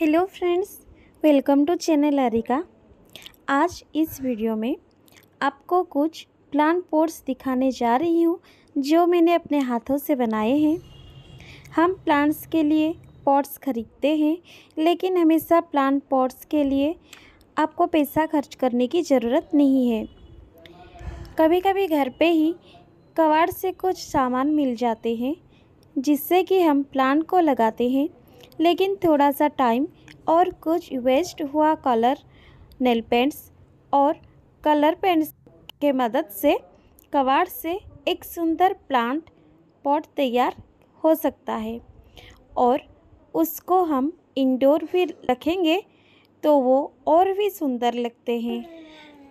hello friends welcome to channel Arika आज इस video में आपको कुछ प्लांट पोर्ट्स दिखाने जा रही हूँ जो मैंने अपने हाथों से बनाए हैं हम प्लांट्स के लिए पॉट्स खरीदते हैं लेकिन हमेशा प्लांट पॉट्स के लिए आपको पैसा खर्च करने की ज़रूरत नहीं है कभी कभी घर पे ही कबाड़ से कुछ सामान मिल जाते हैं जिससे कि हम प्लांट को लगाते हैं लेकिन थोड़ा सा टाइम और कुछ वेस्ट हुआ कलर नेल पेंट्स और कलर पेंट्स के मदद से कबाड़ से एक सुंदर प्लांट पॉट तैयार हो सकता है और उसको हम इंडोर भी रखेंगे तो वो और भी सुंदर लगते हैं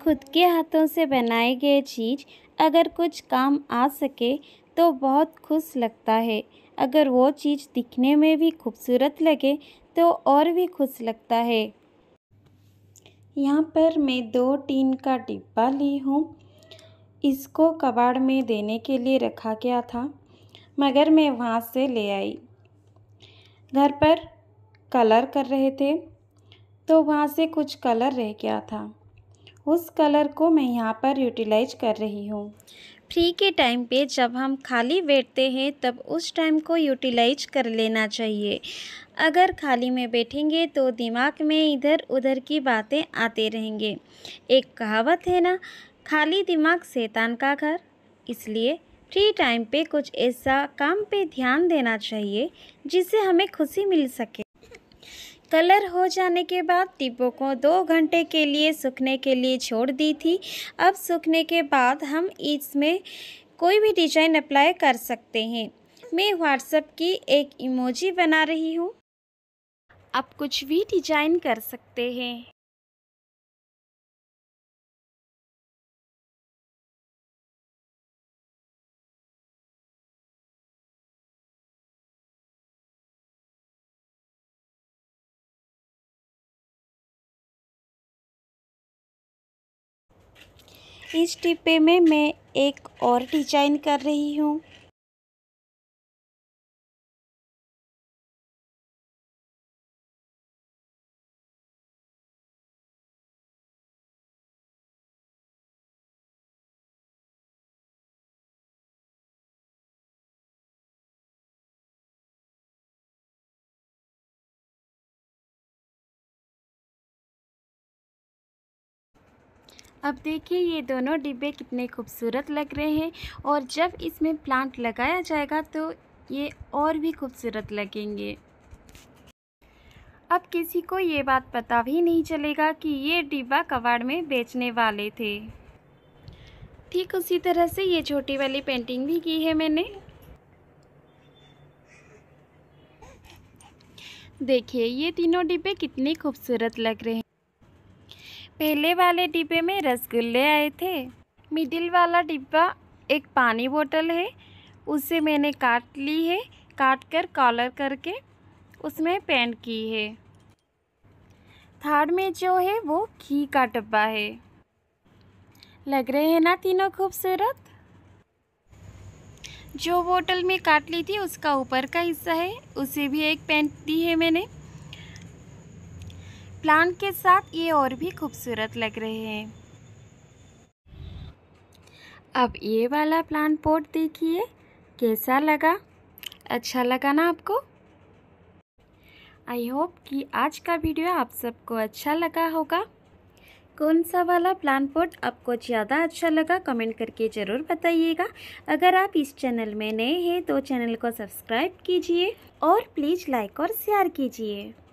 खुद के हाथों से बनाए गए चीज़ अगर कुछ काम आ सके तो बहुत खुश लगता है अगर वो चीज़ दिखने में भी खूबसूरत लगे तो और भी खुश लगता है यहाँ पर मैं दो टीन का डिब्बा ली हूँ इसको कबाड़ में देने के लिए रखा गया था मगर मैं वहाँ से ले आई घर पर कलर कर रहे थे तो वहाँ से कुछ कलर रह गया था उस कलर को मैं यहाँ पर यूटिलाइज कर रही हूँ फ्री के टाइम पे जब हम खाली बैठते हैं तब उस टाइम को यूटिलाइज कर लेना चाहिए अगर खाली में बैठेंगे तो दिमाग में इधर उधर की बातें आते रहेंगे एक कहावत है ना खाली दिमाग शैतान का घर इसलिए फ्री टाइम पे कुछ ऐसा काम पे ध्यान देना चाहिए जिससे हमें खुशी मिल सके कलर हो जाने के बाद टिब्बों को दो घंटे के लिए सूखने के लिए छोड़ दी थी अब सूखने के बाद हम इसमें कोई भी डिजाइन अप्लाई कर सकते हैं मैं व्हाट्सएप की एक इमोजी बना रही हूँ आप कुछ भी डिजाइन कर सकते हैं इस टिप्पे में मैं एक और डिजाइन कर रही हूँ अब देखिए ये दोनों डिब्बे कितने खूबसूरत लग रहे हैं और जब इसमें प्लांट लगाया जाएगा तो ये और भी खूबसूरत लगेंगे अब किसी को ये बात पता भी नहीं चलेगा कि ये डिब्बा कबाड़ में बेचने वाले थे ठीक उसी तरह से ये छोटी वाली पेंटिंग भी की है मैंने देखिए ये तीनों डिब्बे कितने खूबसूरत लग रहे हैं पहले वाले डिब्बे में रसगुल्ले आए थे मिडिल वाला डिब्बा एक पानी बोतल है उसे मैंने काट ली है काट कर कॉलर करके उसमें पेंट की है थर्ड में जो है वो घी का डब्बा है लग रहे हैं ना तीनों खूबसूरत जो बोतल में काट ली थी उसका ऊपर का हिस्सा है उसे भी एक पेंट दी है मैंने प्लांट के साथ ये और भी खूबसूरत लग रहे हैं अब ये वाला प्लांट पोर्ट देखिए कैसा लगा अच्छा लगा ना आपको आई होप कि आज का वीडियो आप सबको अच्छा लगा होगा कौन सा वाला प्लान पोर्ट आपको ज़्यादा अच्छा लगा कमेंट करके ज़रूर बताइएगा अगर आप इस चैनल में नए हैं तो चैनल को सब्सक्राइब कीजिए और प्लीज़ लाइक और शेयर कीजिए